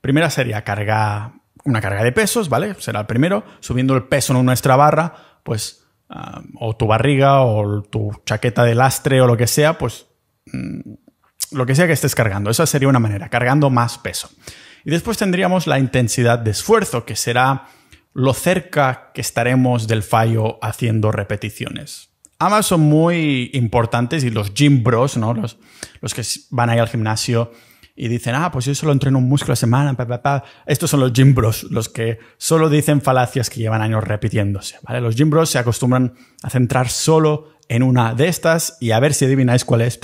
Primera sería carga, una carga de pesos, ¿vale? Será el primero. Subiendo el peso en nuestra barra, pues, ah, o tu barriga, o tu chaqueta de lastre, o lo que sea, pues, mm, lo que sea que estés cargando. Esa sería una manera, cargando más peso. Y después tendríamos la intensidad de esfuerzo, que será lo cerca que estaremos del fallo haciendo repeticiones. Ambas son muy importantes y los gym bros, ¿no? los, los que van ahí al gimnasio, y dicen, ah, pues yo solo entreno un músculo a semana, Estos son los gym bros, los que solo dicen falacias que llevan años repitiéndose, ¿vale? Los gym bros se acostumbran a centrar solo en una de estas y a ver si adivináis cuál es.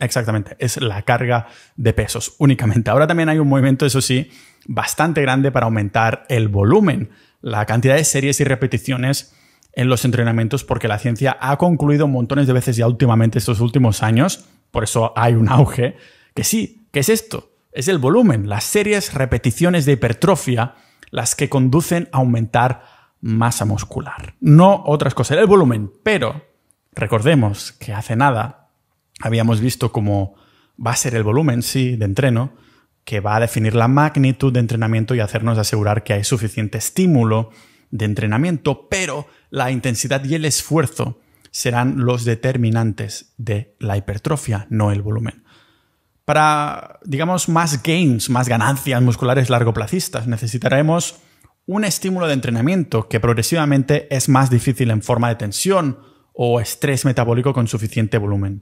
Exactamente, es la carga de pesos únicamente. Ahora también hay un movimiento, eso sí, bastante grande para aumentar el volumen, la cantidad de series y repeticiones en los entrenamientos porque la ciencia ha concluido montones de veces ya últimamente estos últimos años, por eso hay un auge, que sí, ¿Qué es esto? Es el volumen, las serias repeticiones de hipertrofia las que conducen a aumentar masa muscular. No otras cosas, el volumen. Pero recordemos que hace nada habíamos visto cómo va a ser el volumen, sí, de entreno, que va a definir la magnitud de entrenamiento y hacernos asegurar que hay suficiente estímulo de entrenamiento, pero la intensidad y el esfuerzo serán los determinantes de la hipertrofia, no el volumen. Para, digamos, más gains, más ganancias musculares largoplacistas, necesitaremos un estímulo de entrenamiento que progresivamente es más difícil en forma de tensión o estrés metabólico con suficiente volumen.